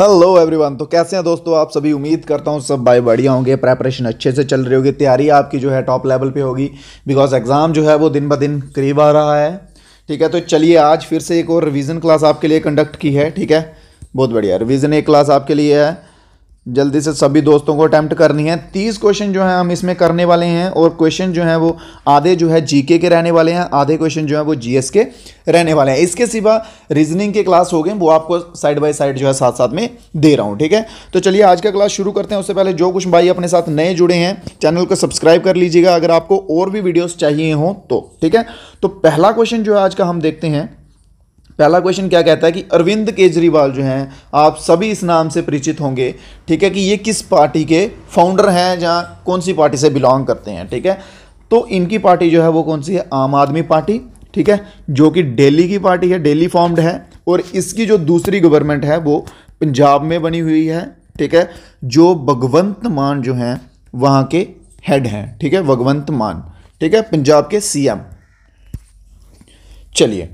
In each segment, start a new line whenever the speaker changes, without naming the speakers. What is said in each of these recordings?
hello everyone तो कैसे हैं दोस्तों आप सभी उम्मीद करता हूं सब भाई बढ़िया होंगे प्रेपरेशन अच्छे से चल रही होगी तैयारी आपकी जो है टॉप लेवल पे होगी बिकॉज एग्ज़ाम जो है वो दिन ब दिन करीब आ रहा है ठीक है तो चलिए आज फिर से एक और रिवीजन क्लास आपके लिए कंडक्ट की है ठीक है बहुत बढ़िया रिवीजन एक क्लास आपके लिए है जल्दी से सभी दोस्तों को अटैम्प्ट करनी है तीस क्वेश्चन जो है हम इसमें करने वाले हैं और क्वेश्चन जो है वो आधे जो है जीके के रहने वाले हैं आधे क्वेश्चन जो है वो जीएस के रहने वाले हैं इसके सिवा रीजनिंग के क्लास हो गए वो आपको साइड बाय साइड जो है साथ साथ में दे रहा हूँ ठीक है तो चलिए आज का क्लास शुरू करते हैं उससे पहले जो कुछ भाई अपने साथ नए जुड़े हैं चैनल को सब्सक्राइब कर लीजिएगा अगर आपको और भी वीडियोज़ चाहिए हों तो ठीक है तो पहला क्वेश्चन जो है आज का हम देखते हैं पहला क्वेश्चन क्या कहता है कि अरविंद केजरीवाल जो हैं आप सभी इस नाम से परिचित होंगे ठीक है कि ये किस पार्टी के फाउंडर हैं जहाँ कौन सी पार्टी से बिलोंग करते हैं ठीक है तो इनकी पार्टी जो है वो कौन सी है आम आदमी पार्टी ठीक है जो कि डेली की पार्टी है डेली फॉर्म्ड है और इसकी जो दूसरी गवर्नमेंट है वो पंजाब में बनी हुई है ठीक है जो भगवंत मान जो हैं वहाँ के हेड हैं ठीक है भगवंत मान ठीक है पंजाब के सीएम चलिए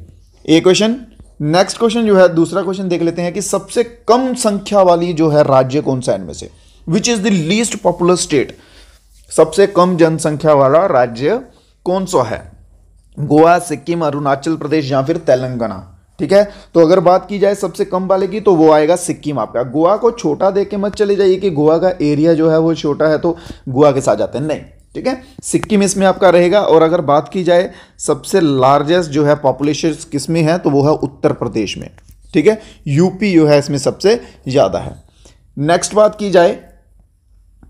एक क्वेश्चन नेक्स्ट क्वेश्चन जो है दूसरा क्वेश्चन देख लेते हैं कि सबसे कम संख्या वाली जो है राज्य कौन सा इनमें से which is the least popular state सबसे कम जनसंख्या वाला राज्य कौन सा है गोवा सिक्किम अरुणाचल प्रदेश या फिर तेलंगाना ठीक है तो अगर बात की जाए सबसे कम वाले की तो वो आएगा सिक्किम आपका गोवा को छोटा दे के मत चले जाइए कि गोवा का एरिया जो है वो छोटा है तो गोवा के साथ जाते हैं नहीं ठीक है सिक्किम इसमें आपका रहेगा और अगर बात की जाए सबसे लार्जेस्ट जो है पॉपुलेशन किस में है तो वो है उत्तर प्रदेश में ठीक है यूपी जो है इसमें सबसे ज़्यादा है नेक्स्ट बात की जाए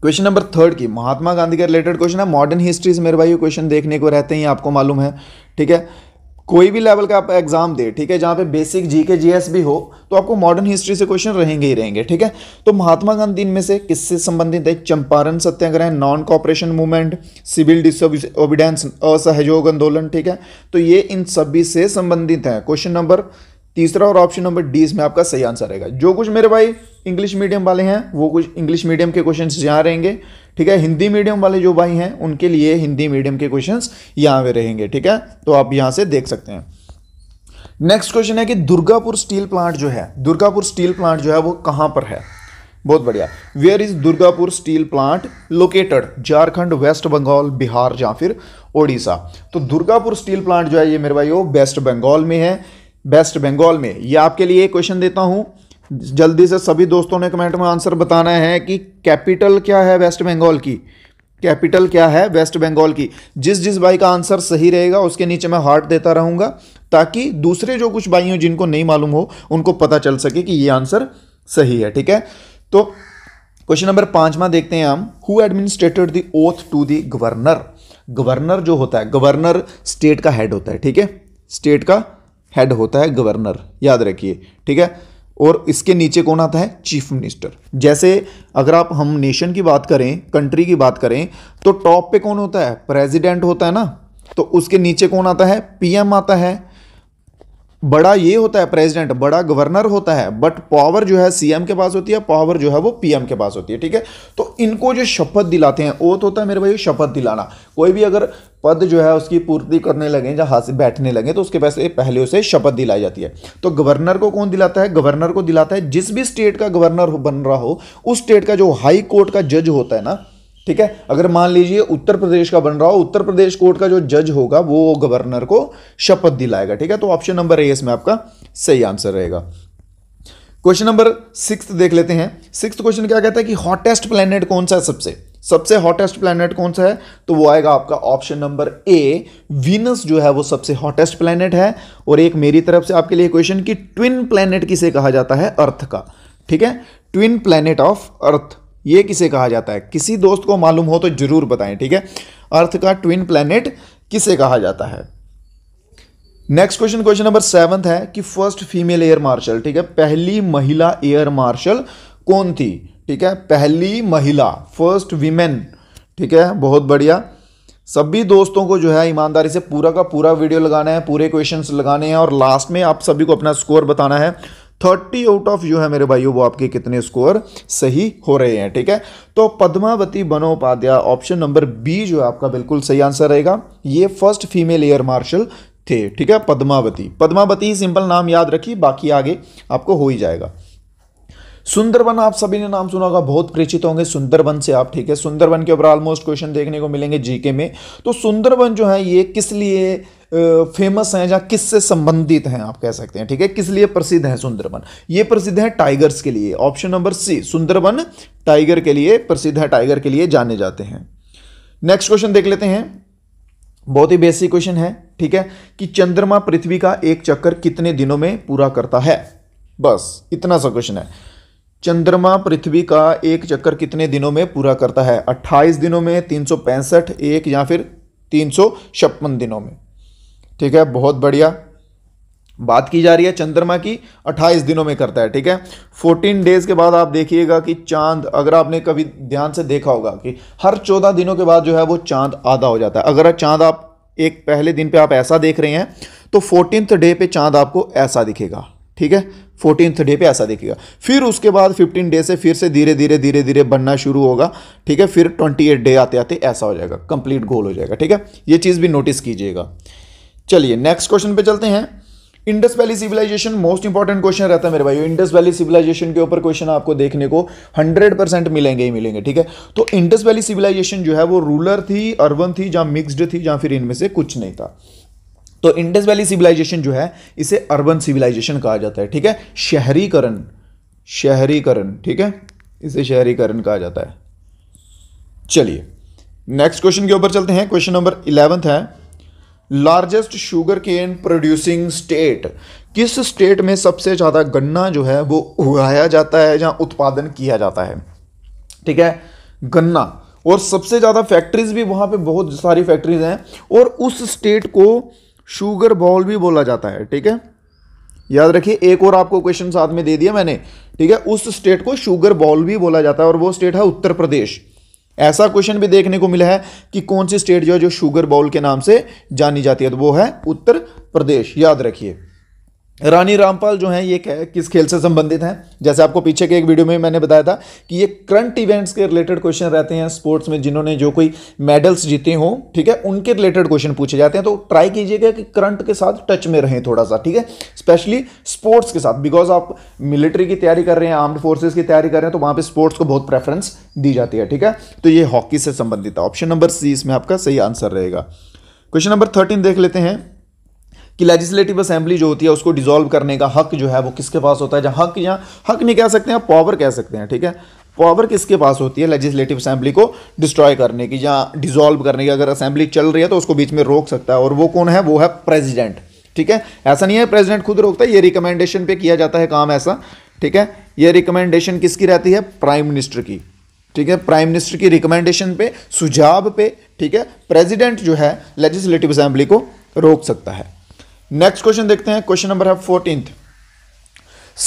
क्वेश्चन नंबर थर्ड की महात्मा गांधी के रिलेटेड क्वेश्चन है मॉडर्न हिस्ट्री से मेरे भाई क्वेश्चन देखने को रहते हैं आपको मालूम है ठीक है कोई भी लेवल का आप एग्जाम दे ठीक है जहाँ पे बेसिक जी के जी एस भी हो तो आपको मॉडर्न हिस्ट्री से क्वेश्चन रहेंगे ही रहेंगे ठीक है तो महात्मा गांधी इनमें से किससे संबंधित है Champaran Satyagraha non cooperation movement civil disobedience असहयोग आंदोलन ठीक है तो ये इन सभी से संबंधित है क्वेश्चन नंबर तीसरा और ऑप्शन नंबर डी इसमें आपका सही आंसर रहेगा जो कुछ मेरे भाई इंग्लिश मीडियम वाले हैं वो कुछ इंग्लिश मीडियम के क्वेश्चन यहाँ रहेंगे ठीक है हिंदी मीडियम वाले जो भाई हैं उनके लिए हिंदी मीडियम के क्वेश्चन यहाँ पे रहेंगे ठीक है तो आप यहाँ से देख सकते हैं नेक्स्ट क्वेश्चन है कि दुर्गापुर स्टील प्लांट जो है दुर्गापुर स्टील प्लांट जो है वो कहाँ पर है बहुत बढ़िया where is Durgapur steel plant located Jharkhand West Bengal Bihar या फिर ओडिशा तो दुर्गापुर स्टील प्लांट जो है ये मेरे भाई वो वेस्ट बंगाल में है वेस्ट बंगाल में ये आपके लिए क्वेश्चन देता हूँ जल्दी से सभी दोस्तों ने कमेंट में आंसर बताना है कि कैपिटल क्या है वेस्ट बंगाल की कैपिटल क्या है वेस्ट बंगाल की जिस जिस भाई का आंसर सही रहेगा उसके नीचे मैं हार्ट देता रहूंगा ताकि दूसरे जो कुछ भाई हो जिनको नहीं मालूम हो उनको पता चल सके कि ये आंसर सही है ठीक है तो क्वेश्चन नंबर पांचवा देखते हैं हम who administered the oath to the governor governor जो होता है गवर्नर स्टेट का हेड होता है ठीक है स्टेट का हेड होता है गवर्नर याद रखिए ठीक है और इसके नीचे कौन आता है चीफ मिनिस्टर जैसे अगर आप हम नेशन की बात करें कंट्री की बात करें तो टॉप पे कौन होता है प्रेसिडेंट होता है ना तो उसके नीचे कौन आता है पीएम आता है बड़ा ये होता है प्रेसिडेंट बड़ा गवर्नर होता है बट पावर जो है सीएम के पास होती है पावर जो है वो पीएम के पास होती है ठीक है तो इनको जो शपथ दिलाते हैं ओथ तो होता है मेरे भाई शपथ दिलाना कोई भी अगर पद जो है उसकी पूर्ति करने लगे या से बैठने लगे तो उसके पैसे पहले उसे शपथ दिलाई जाती है तो गवर्नर को कौन दिलाता है गवर्नर को दिलाता है जिस भी स्टेट का गवर्नर बन रहा हो उस स्टेट का जो हाई कोर्ट का जज होता है ना ठीक है अगर मान लीजिए उत्तर प्रदेश का बन रहा हो उत्तर प्रदेश कोर्ट का जो जज होगा वो गवर्नर को शपथ दिलाएगा ठीक है तो ऑप्शन नंबर ए इसमें आपका सही आंसर रहेगा क्वेश्चन नंबर सिक्स देख लेते हैं सिक्स क्वेश्चन क्या कहता है कि हॉटेस्ट प्लेनेट कौन सा है सबसे सबसे हॉटेस्ट प्लैनेट कौन सा है तो वो आएगा आपका ऑप्शन नंबर ए वीनस जो है वो सबसे हॉटेस्ट प्लैनेट है और एक मेरी तरफ से आपके लिए क्वेश्चन कि ट्विन प्लैनेट किसे कहा जाता है अर्थ का ठीक है ट्विन प्लैनेट ऑफ अर्थ ये किसे कहा जाता है किसी दोस्त को मालूम हो तो जरूर बताएं ठीक है अर्थ का ट्विन प्लैनेट किसे कहा जाता है next question question number seventh है कि फर्स्ट फीमेल एयर मार्शल ठीक है पहली महिला एयर मार्शल कौन थी ठीक है पहली महिला फर्स्ट वीमेन ठीक है बहुत बढ़िया सभी दोस्तों को जो है ईमानदारी से पूरा का पूरा वीडियो लगाना है पूरे क्वेश्चंस लगाने हैं और लास्ट में आप सभी को अपना स्कोर बताना है थर्टी आउट ऑफ जो है मेरे भाइयों वो आपके कितने स्कोर सही हो रहे हैं ठीक है तो Padmavati Bandopadhyay option number B जो है आपका बिल्कुल सही आंसर रहेगा ये फर्स्ट फीमेल एयर मार्शल थे ठीक है पद्मावती पद्मावती सिंपल नाम याद रखिए बाकी आगे आपको हो ही जाएगा सुंदरबन आप सभी ने नाम सुना होगा बहुत परिचित होंगे सुंदरबन से आप ठीक है सुंदरबन के ऊपर ऑलमोस्ट क्वेश्चन देखने को मिलेंगे जीके में तो सुंदरबन जो है ये किस लिए फेमस हैं या किससे संबंधित हैं आप कह सकते हैं ठीक है किस लिए प्रसिद्ध है सुंदरबन ये प्रसिद्ध है टाइगर्स के लिए option number C Sundarban tiger के लिए प्रसिद्ध है टाइगर के लिए जाने जाते हैं नेक्स्ट क्वेश्चन देख लेते हैं बहुत ही बेसिक क्वेश्चन है ठीक है कि चंद्रमा पृथ्वी का एक चक्कर कितने दिनों में पूरा करता है बस इतना सा क्वेश्चन है चंद्रमा पृथ्वी का एक चक्कर कितने दिनों में पूरा करता है 28 दिनों में तीन एक या फिर तीन दिनों में ठीक है बहुत बढ़िया बात की जा रही है चंद्रमा की 28 दिनों में करता है ठीक है 14 डेज के बाद आप देखिएगा कि चांद अगर आपने कभी ध्यान से देखा होगा कि हर 14 दिनों के बाद जो है वो चांद आधा हो जाता है अगर चांद आप एक पहले दिन पे आप ऐसा देख रहे हैं तो फोर्टीनथ डे पे चांद आपको ऐसा दिखेगा ठीक है फोर्टीनथ डे पे ऐसा देखिएगा फिर उसके बाद फिफ्टीन डे से फिर से धीरे धीरे धीरे धीरे बनना शुरू होगा ठीक है फिर ट्वेंटी एट डे आते आते ऐसा हो जाएगा कंप्लीट गोल हो जाएगा ठीक है ये चीज़ भी नोटिस कीजिएगा चलिए नेक्स्ट क्वेश्चन पे चलते हैं Indus valley civilisation most important question रहता है मेरे भाई इंडस वैली सिविलाइजेशन के ऊपर क्वेश्चन आपको देखने को 100 परसेंट मिलेंगे ही मिलेंगे ठीक है तो इंडस वैली सिविलाइजेशन जो है वो रूलर थी अर्बन थी जहाँ मिक्सड थी जहाँ फिर इनमें से कुछ नहीं था तो इंडस वैली सिविलाइजेशन जो है इसे अर्बन सिविलाइजेशन कहा जाता है ठीक है शहरीकरण शहरीकरण ठीक है इसे शहरीकरण कहा जाता है चलिए नेक्स्ट क्वेश्चन के ऊपर चलते हैं क्वेश्चन नंबर इलेवंथ है largest sugar cane producing state किस स्टेट में सबसे ज़्यादा गन्ना जो है वो उगाया जाता है या उत्पादन किया जाता है ठीक है गन्ना और सबसे ज़्यादा फैक्ट्रीज भी वहां पे बहुत सारी फैक्ट्रीज हैं और उस स्टेट को शुगर बॉल भी बोला जाता है ठीक है याद रखिए एक और आपको क्वेश्चन साथ में दे दिया मैंने ठीक है उस स्टेट को शुगर बॉल भी बोला जाता है और वो स्टेट है उत्तर प्रदेश ऐसा क्वेश्चन भी देखने को मिला है कि कौन सी स्टेट जो है जो शुगर बॉल के नाम से जानी जाती है तो वो है उत्तर प्रदेश याद रखिए रानी रामपाल जो हैं ये किस खेल से संबंधित हैं जैसे आपको पीछे के एक वीडियो में मैंने बताया था कि ये करंट इवेंट्स के रिलेटेड क्वेश्चन रहते हैं स्पोर्ट्स में जिन्होंने जो कोई मेडल्स जीते हों ठीक है उनके रिलेटेड क्वेश्चन पूछे जाते हैं तो ट्राई कीजिएगा कि करंट के साथ टच में रहें थोड़ा सा ठीक है स्पेशली स्पोर्ट्स के साथ बिकॉज आप मिलिट्री की तैयारी कर रहे हैं आर्म्ड फोर्सेज की तैयारी कर रहे हैं तो वहाँ पर स्पोर्ट्स को बहुत प्रेफरेंस दी जाती है ठीक है तो ये हॉकी से संबंधित है ऑप्शन नंबर सी इसमें आपका सही आंसर रहेगा क्वेश्चन नंबर थर्टीन देख लेते हैं कि लेजिस्लेटिव असेंबली जो होती है उसको डिजोल्व करने का हक जो है वो किसके पास होता है जहाँ हक या हक नहीं कह सकते हैं पावर कह सकते हैं ठीक है पावर किसके पास होती है लेजिस्लेटिव असेंबली को डिस्ट्रॉय करने की या डिजोल्व करने की अगर असेंबली चल रही है तो उसको बीच में रोक सकता है और वो कौन है वो है प्रेजिडेंट ठीक है ऐसा नहीं है प्रेजिडेंट खुद रोकता है ये रिकमेंडेशन पर किया जाता है काम ऐसा ठीक है ये रिकमेंडेशन किसकी रहती है प्राइम मिनिस्टर की ठीक है प्राइम मिनिस्टर की रिकमेंडेशन पे सुझाव पे ठीक है प्रेसिडेंट जो है लेजिस्लेटिव असेंबली को रोक सकता है नेक्स्ट क्वेश्चन देखते हैं क्वेश्चन नंबर है फोर्टीन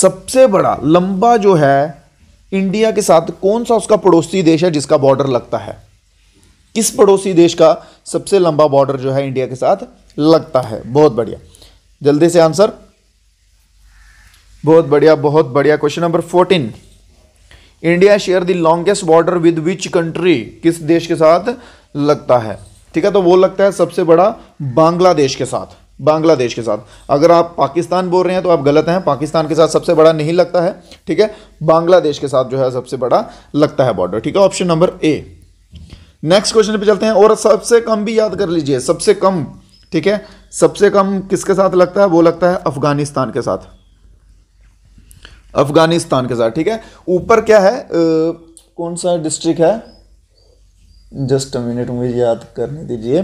सबसे बड़ा लंबा जो है इंडिया के साथ कौन सा उसका पड़ोसी देश है जिसका बॉर्डर लगता है किस पड़ोसी देश का सबसे लंबा बॉर्डर जो है इंडिया के साथ लगता है बहुत बढ़िया जल्दी से आंसर बहुत बढ़िया बहुत बढ़िया question number fourteen India share the longest border with which country किस देश के साथ लगता है ठीक है तो वो लगता है सबसे बड़ा बांग्लादेश के साथ बांग्लादेश के साथ अगर आप पाकिस्तान बोल रहे हैं तो आप गलत हैं पाकिस्तान के साथ सबसे बड़ा नहीं लगता है ठीक है बांग्लादेश के साथ जो है सबसे बड़ा लगता है बॉर्डर ठीक है option number A next question पे चलते हैं और सबसे कम भी याद कर लीजिए सबसे कम ठीक है सबसे कम किसके साथ लगता है वो लगता है अफगानिस्तान के साथ अफगानिस्तान के साथ ठीक है ऊपर क्या है आ, कौन सा डिस्ट्रिक्ट है जस्ट मिनट मुझे याद करने दीजिए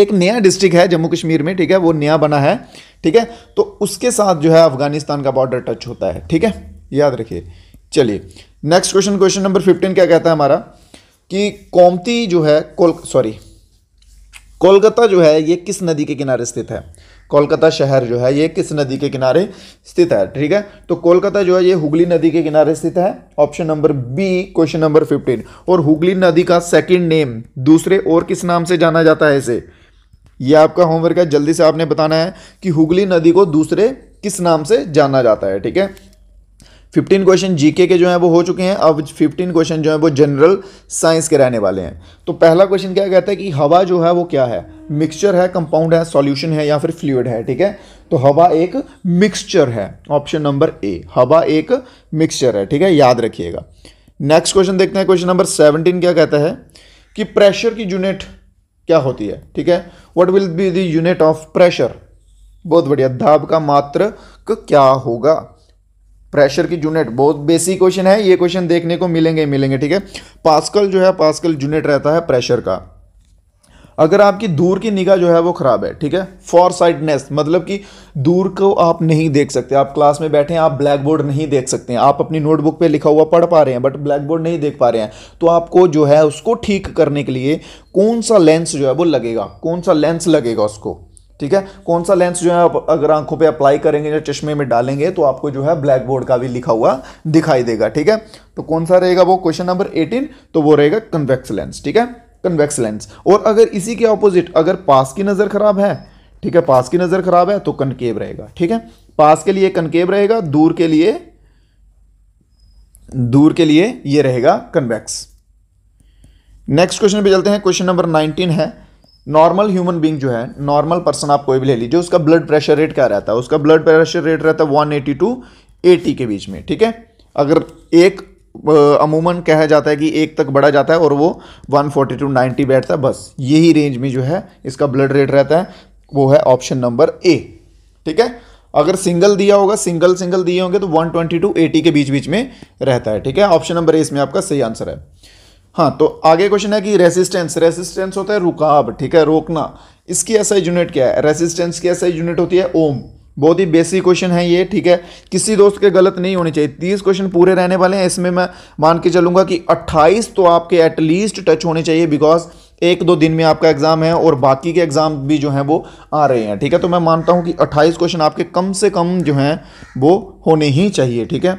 एक नया डिस्ट्रिक्ट है जम्मू कश्मीर में ठीक है वो नया बना है ठीक है तो उसके साथ जो है अफगानिस्तान का बॉर्डर टच होता है ठीक है याद रखिए चलिए next question question number fifteen क्या कहता है हमारा कि कोमती जो है कोल सॉरी कोलकाता जो है ये किस नदी के किनारे स्थित है कोलकाता शहर जो है ये किस नदी के किनारे स्थित है ठीक है तो कोलकाता जो है ये हुगली नदी के किनारे स्थित है option number B question number fifteen और हुगली नदी का सेकंड नेम दूसरे और किस नाम से जाना जाता है इसे ये आपका होमवर्क है जल्दी से आपने बताना है कि हुगली नदी को दूसरे किस नाम से जाना जाता है ठीक है फिफ्टीन क्वेश्चन जीके के जो है वो हो चुके हैं अब फिफ्टीन क्वेश्चन जो है वो जनरल साइंस के रहने वाले हैं तो पहला क्वेश्चन क्या कहता है कि हवा जो है वो क्या है मिक्सचर है कंपाउंड है सॉल्यूशन है या फिर फ्लूड है ठीक है तो हवा एक मिक्सचर है ऑप्शन नंबर ए हवा एक मिक्सचर है ठीक है याद रखिएगा नेक्स्ट क्वेश्चन देखते हैं क्वेश्चन नंबर सेवनटीन क्या कहता है कि प्रेशर की यूनिट क्या होती है ठीक है what will be the unit of pressure बहुत बढ़िया दाब का मात्र क्या होगा प्रेशर की यूनिट बहुत बेसिक क्वेश्चन है ये क्वेश्चन देखने को मिलेंगे मिलेंगे ठीक है पास्कल जो है पास्कल यूनिट रहता है प्रेशर का अगर आपकी दूर की निगाह जो है वो ख़राब है ठीक है फॉर साइडनेस मतलब कि दूर को आप नहीं देख सकते आप क्लास में बैठे हैं आप ब्लैक बोर्ड नहीं देख सकते हैं आप अपनी नोटबुक पे लिखा हुआ पढ़ पा रहे हैं बट ब्लैक बोर्ड नहीं देख पा रहे हैं तो आपको जो है उसको ठीक करने के लिए कौन सा लेंस जो है वो लगेगा कौन सा लेंस लगेगा उसको ठीक है कौन सा लेंस जो है आप अगर आंखों पे अप्लाई करेंगे या चश्मे में डालेंगे तो आपको जो है ब्लैक बोर्ड का भी लिखा हुआ दिखाई देगा ठीक है तो कौन सा रहेगा वो क्वेश्चन नंबर एटीन तो वो रहेगा कन्वेक्स लेंस ठीक है कन्वेक्स लेंस और अगर इसी के ऑपोजिट अगर पास की नज़र खराब है ठीक है पास की नज़र खराब है तो कनकेव रहेगा ठीक है पास के लिए कनकेव रहेगा दूर के लिए दूर के लिए ये रहेगा कन्वेक्स नेक्स्ट क्वेश्चन पे चलते हैं क्वेश्चन नंबर नाइनटीन है नॉर्मल ह्यूमन बींग जो है नॉर्मल पर्सन आप कोई भी ले लीजिए उसका ब्लड प्रेशर रेट क्या रहता है उसका ब्लड प्रेशर रेट रहता है 180 टू एटी के बीच में ठीक है अगर एक अमूमन कहा जाता है कि एक तक बढ़ा जाता है और वो 140 टू नाइन्टी बैठता है बस यही रेंज में जो है इसका ब्लड रेट रहता है वो है ऑप्शन नंबर ए ठीक है अगर सिंगल दिया होगा सिंगल सिंगल दिए होंगे तो 120 टू एटी के बीच बीच में रहता है ठीक है ऑप्शन नंबर ए इसमें आपका सही आंसर है हाँ तो आगे क्वेश्चन है कि रेसिस्टेंस रेसिस्टेंस होता है रुकाब ठीक है रोकना इसकी ऐसा यूनिट क्या है रेसिस्टेंस की ऐसा यूनिट होती है ओम बहुत ही बेसिक क्वेश्चन है ये ठीक है किसी दोस्त के गलत नहीं होने चाहिए तीस क्वेश्चन पूरे रहने वाले हैं इसमें मैं मान के चलूंगा कि अट्ठाईस तो आपके एटलीस्ट टच होने चाहिए बिकॉज एक दो दिन में आपका एग्जाम है और बाकी के एग्जाम भी जो हैं वो आ रहे हैं ठीक है तो मैं मानता हूँ कि अट्ठाईस क्वेश्चन आपके कम से कम जो हैं वो होने ही चाहिए ठीक है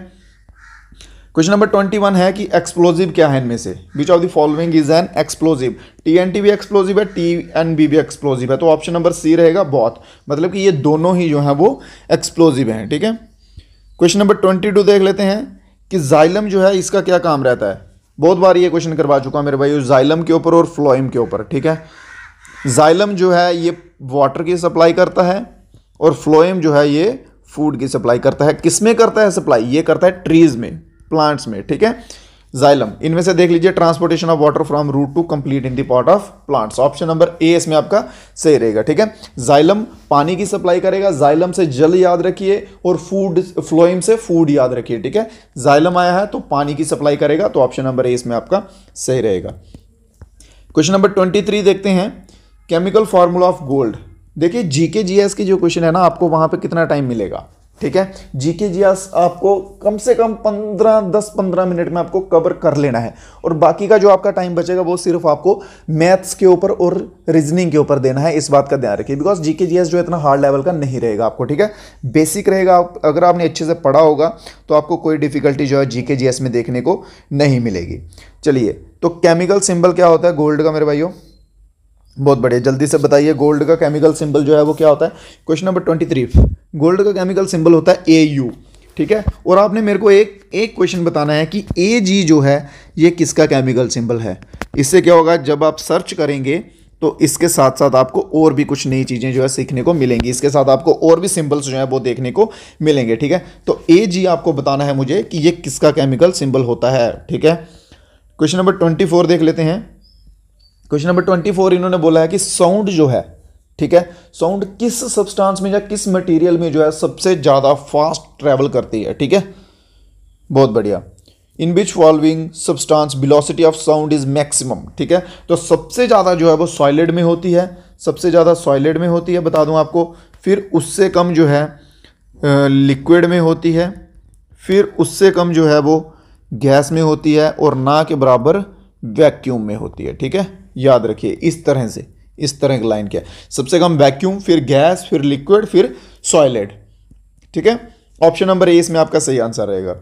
क्वेश्चन नंबर ट्वेंटी वन है कि एक्सप्लोजिव क्या है इनमें से which of the following is an explosive T N T भी एक्सप्लोजिव है टी एन बी भी एक्सप्लोजिव है तो ऑप्शन नंबर सी रहेगा बहुत मतलब कि ये दोनों ही जो है वो एक्सप्लोजिव हैं ठीक है क्वेश्चन नंबर ट्वेंटी टू देख लेते हैं कि जाइलम जो है इसका क्या काम रहता है बहुत बार ये क्वेश्चन करवा चुका मेरे भाई जाइलम के ऊपर और फ्लोइम के ऊपर ठीक है जाइलम जो है ये वाटर की सप्लाई करता है और फ्लोइम जो है ये फूड की सप्लाई करता है किसमें करता है सप्लाई ये करता है ट्रीज़ में प्लांट्स में ठीक है जाइलम इनमें से देख लीजिए transportation of water from root to complete in the pot of plants option number A इसमें आपका सही रहेगा ठीक है जाइलम पानी की सप्लाई करेगा जाइलम से जल याद रखिए और फूड फ्लोइम से फूड याद रखिए ठीक है जाइलम आया है तो पानी की सप्लाई करेगा तो ऑप्शन नंबर ए इसमें आपका सही रहेगा क्वेश्चन नंबर ट्वेंटी थ्री देखते हैं केमिकल फार्मूला ऑफ गोल्ड देखिए जीके जीएस की जो क्वेश्चन है ना आपको वहां पर कितना टाइम मिलेगा ठीक है जीके जीएस आपको कम से कम 15 10 15 मिनट में आपको कवर कर लेना है और बाकी का जो आपका टाइम बचेगा वो सिर्फ आपको मैथ्स के ऊपर और रीजनिंग के ऊपर देना है इस बात का ध्यान रखिए बिकॉज जीके जीएस जो इतना हार्ड लेवल का नहीं रहेगा आपको ठीक है बेसिक रहेगा आप अगर आपने अच्छे से पढ़ा होगा तो आपको कोई डिफिकल्टी जो है जीके जीएस में देखने को नहीं मिलेगी चलिए तो केमिकल सिंबल क्या होता है गोल्ड का मेरे भाइयों बहुत बढ़िया जल्दी से बताइए गोल्ड का केमिकल सिंबल जो है वो क्या होता है question number twenty three gold का केमिकल सिंबल होता है ए यू ठीक है और आपने मेरे को एक एक क्वेश्चन बताना है कि ए जी जो है ये किसका केमिकल सिंबल है इससे क्या होगा जब आप सर्च करेंगे तो इसके साथ साथ आपको और भी कुछ नई चीज़ें जो है सीखने को मिलेंगी इसके साथ आपको और भी सिंबल्स जो है वो देखने को मिलेंगे ठीक है तो ए जी आपको बताना है मुझे कि ये किसका केमिकल सिंबल होता है ठीक है क्वेश्चन नंबर ट्वेंटी फोर देख लेते हैं क्वेश्चन नंबर ट्वेंटी फोर इन्होंने बोला है कि साउंड जो है ठीक है साउंड किस सब्सटेंस में या किस मटेरियल में जो है सबसे ज़्यादा फास्ट ट्रैवल करती है ठीक है बहुत बढ़िया in which following substance velocity of sound is maximum ठीक है तो सबसे ज़्यादा जो है वो सॉइलेड में होती है सबसे ज़्यादा सॉइलेड में होती है बता दूं आपको फिर उससे कम जो है लिक्विड में होती है फिर उससे कम जो है वो गैस में होती है और ना के बराबर वैक्यूम में होती है ठीक है याद रखिए इस तरह से इस तरह की लाइन क्या सबसे कम वैक्यूम फिर गैस फिर लिक्विड फिर सॉयलेड ठीक है ऑप्शन नंबर ए इसमें आपका सही आंसर रहेगा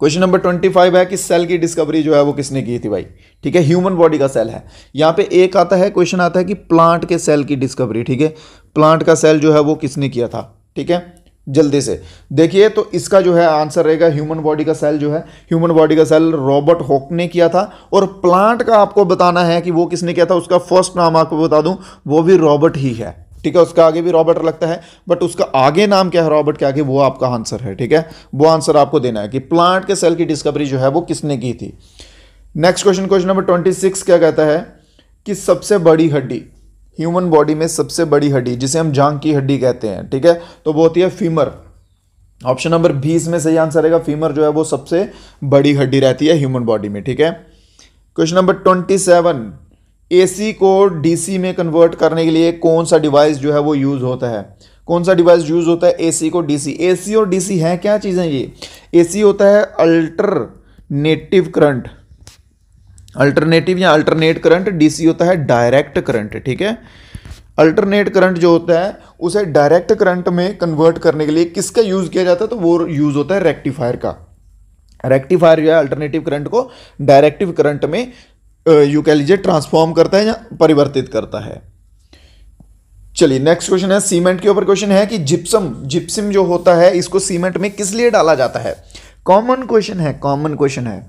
क्वेश्चन नंबर ट्वेंटी फाइव है कि सेल की डिस्कवरी जो है वो किसने की थी भाई ठीक है ह्यूमन बॉडी का सेल है यहां पे एक आता है क्वेश्चन आता है कि प्लांट के सेल की डिस्कवरी ठीक है प्लांट का सेल जो है वो किसने किया था ठीक है जल्दी से देखिए तो इसका जो है आंसर रहेगा ह्यूमन बॉडी का सेल जो है ह्यूमन बॉडी का सेल रॉबर्ट होक ने किया था और प्लांट का आपको बताना है कि वो किसने किया था उसका फर्स्ट नाम आपको बता दूं वो भी रॉबर्ट ही है ठीक है उसका आगे भी रॉबर्ट लगता है बट उसका आगे नाम क्या है रॉबर्ट के आगे वो आपका आंसर है ठीक है वो आंसर आपको देना है कि प्लांट के सेल की डिस्कवरी जो है वो किसने की थी next question question number twenty six क्या कहता है कि सबसे बड़ी हड्डी ह्यूमन बॉडी में सबसे बड़ी हड्डी जिसे हम जांग की हड्डी कहते हैं ठीक है तो वो होती है फीमर ऑप्शन नंबर बीस में सही आंसर रहेगा फीमर जो है वो सबसे बड़ी हड्डी रहती है ह्यूमन बॉडी में ठीक है question number twenty seven A C को डी सी में कन्वर्ट करने के लिए कौन सा डिवाइस जो है वो यूज़ होता है कौन सा डिवाइस यूज़ होता है एसी को डी सी ए सी और डीसी है क्या चीज़ें ये ए सी होता है अल्टरनेटिव करंट अल्टरनेटिव या अल्टरनेट करंट डीसी होता है डायरेक्ट करंट ठीक है अल्टरनेट करंट जो होता है उसे डायरेक्ट करंट में कन्वर्ट करने के लिए किसका यूज़ किया जाता है तो वो यूज़ होता है रेक्टिफायर का रेक्टिफायर जो है अल्टरनेटिव करंट को डायरेक्टिव करंट में यू कह लीजिए ट्रांसफॉर्म करता है या परिवर्तित करता है चलिए नेक्स्ट क्वेश्चन है सीमेंट के ऊपर क्वेश्चन है कि जिप्सम जिप्सम जो होता है इसको सीमेंट में किस लिए डाला जाता है कॉमन क्वेश्चन है कॉमन क्वेश्चन है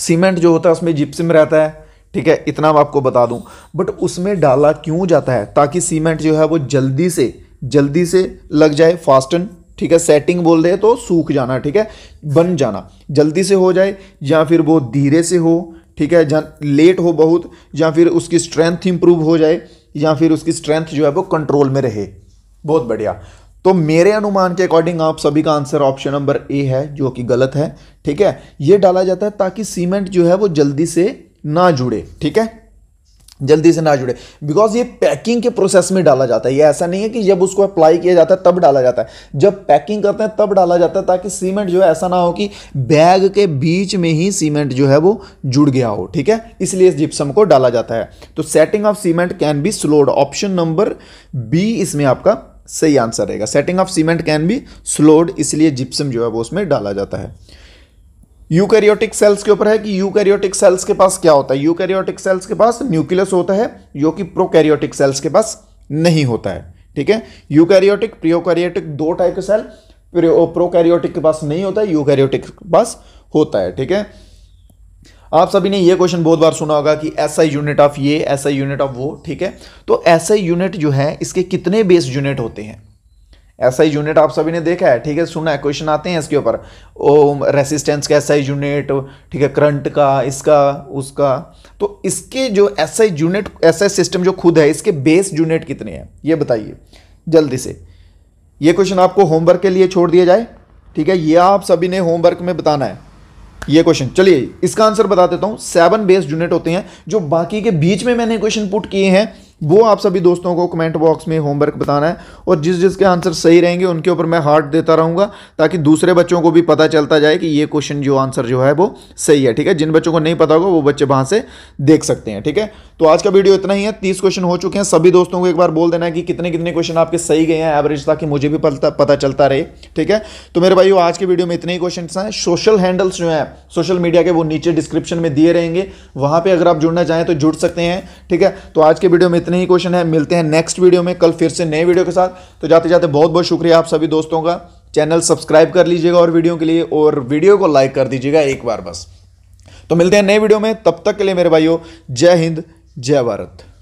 सीमेंट जो होता है उसमें जिप्सिम रहता है ठीक है इतना मैं आपको बता दूं बट उसमें डाला क्यों जाता है ताकि सीमेंट जो है वो जल्दी से जल्दी से लग जाए फास्टन ठीक है सेटिंग बोल दे तो सूख जाना ठीक है बन जाना जल्दी से हो जाए या फिर वो धीरे से हो ठीक है जहाँ लेट हो बहुत या फिर उसकी स्ट्रेंथ इंप्रूव हो जाए या फिर उसकी स्ट्रेंथ जो है वो कंट्रोल में रहे बहुत बढ़िया तो मेरे अनुमान के अकॉर्डिंग आप सभी का आंसर ऑप्शन नंबर ए है जो कि गलत है ठीक है ये डाला जाता है ताकि सीमेंट जो है वो जल्दी से ना जुड़े ठीक है जल्दी से ना जुड़े बिकॉज ये पैकिंग के प्रोसेस में डाला जाता है ये ऐसा नहीं है कि जब उसको अप्लाई किया जाता है तब डाला जाता है जब पैकिंग करते हैं तब डाला जाता है ताकि सीमेंट जो है ऐसा ना हो कि बैग के बीच में ही सीमेंट जो है वो जुड़ गया हो ठीक है इसलिए इस जिप्सम को डाला जाता है तो setting of cement can be slowed option number B इसमें आपका सही आंसर रहेगा setting of cement can be slowed इसलिए जिप्सम जो है वो उसमें डाला जाता है यूकैरियोटिक सेल्स के ऊपर है कि यूकैरियोटिक सेल्स के पास क्या होता है यूकैरियोटिक सेल्स के पास न्यूक्लियस होता है जो कि प्रोकैरियोटिक सेल्स के पास नहीं होता है ठीक है यूकैरियोटिक प्रियोकैरियोटिक दो टाइप के सेल प्रोकैरियोटिक के पास नहीं होता है यूकैरियोटिक के पास होता है ठीक है आप सभी ने ये क्वेश्चन बहुत बार सुना होगा कि एस आई यूनिट ऑफ ये एस आई यूनिट ऑफ वो ठीक है तो ऐसा यूनिट जो है इसके कितने बेस यूनिट होते हैं ऐसा यूनिट आप सभी ने देखा है ठीक है सुना है क्वेश्चन आते हैं इसके ऊपर रेसिस्टेंस का आई यूनिट ठीक है करंट का इसका उसका तो इसके जो S I unit S I system जो खुद है इसके बेस यूनिट कितने हैं ये बताइए जल्दी से ये क्वेश्चन आपको होमवर्क के लिए छोड़ दिया जाए ठीक है ये आप सभी ने होमवर्क में बताना है ये क्वेश्चन चलिए इसका आंसर बता देता हूं सेवन बेस्ड यूनिट होते हैं जो बाकी के बीच में मैंने क्वेश्चन पुट किए हैं वो आप सभी दोस्तों को कमेंट बॉक्स में होमवर्क बताना है और जिस जिसके आंसर सही रहेंगे उनके ऊपर मैं हार्ट देता रहूँगा ताकि दूसरे बच्चों को भी पता चलता जाए कि ये क्वेश्चन जो आंसर जो है वो सही है ठीक है जिन बच्चों को नहीं पता होगा वो बच्चे वहाँ से देख सकते हैं ठीक है तो आज का वीडियो इतना ही है तीस क्वेश्चन हो चुके हैं सभी दोस्तों को एक बार बोल देना है कि कितने कितने क्वेश्चन आपके सही गए हैं एवरेज ताकि मुझे भी पता पता चलता रहे ठीक है तो मेरे भाई आज के वीडियो में इतने ही क्वेश्चन हैं सोशल हैंडल्स जो हैं सोशल मीडिया के वो नीचे डिस्क्रिप्शन में दिए रहेंगे वहाँ पर अगर आप जुड़ना चाहें तो जुड़ सकते हैं ठीक है तो आज के वीडियो में इतने ही क्वेश्चन है मिलते हैं नेक्स्ट वीडियो में कल फिर से नए वीडियो के साथ तो जाते जाते बहुत बहुत शुक्रिया आप सभी दोस्तों का चैनल सब्सक्राइब कर लीजिएगा और वीडियो के लिए और वीडियो को लाइक कर दीजिएगा एक बार बस तो मिलते हैं नए वीडियो में तब तक के लिए मेरे भाइयों जय हिंद जय भारत